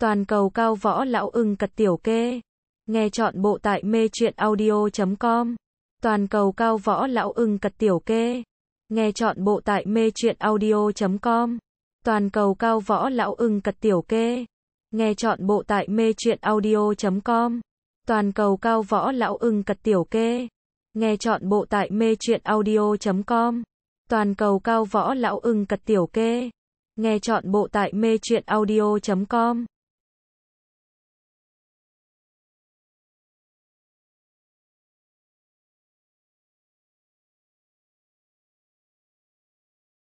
Toàn cầu cao võ lão ưng cật tiểu kê. Nghe chọn bộ tại mê truyện audio.com. Toàn cầu cao võ lão ưng cật tiểu kê. Nghe chọn bộ tại mê truyện audio.com. Toàn cầu cao võ lão ưng cật tiểu kê. Nghe chọn bộ tại mê truyện audio.com. Toàn cầu cao võ lão ưng cật tiểu kê. Nghe chọn bộ tại mê truyện audio.com. Toàn cầu cao võ lão ưng cật tiểu kê. Nghe chọn bộ tại mê truyện audio.com.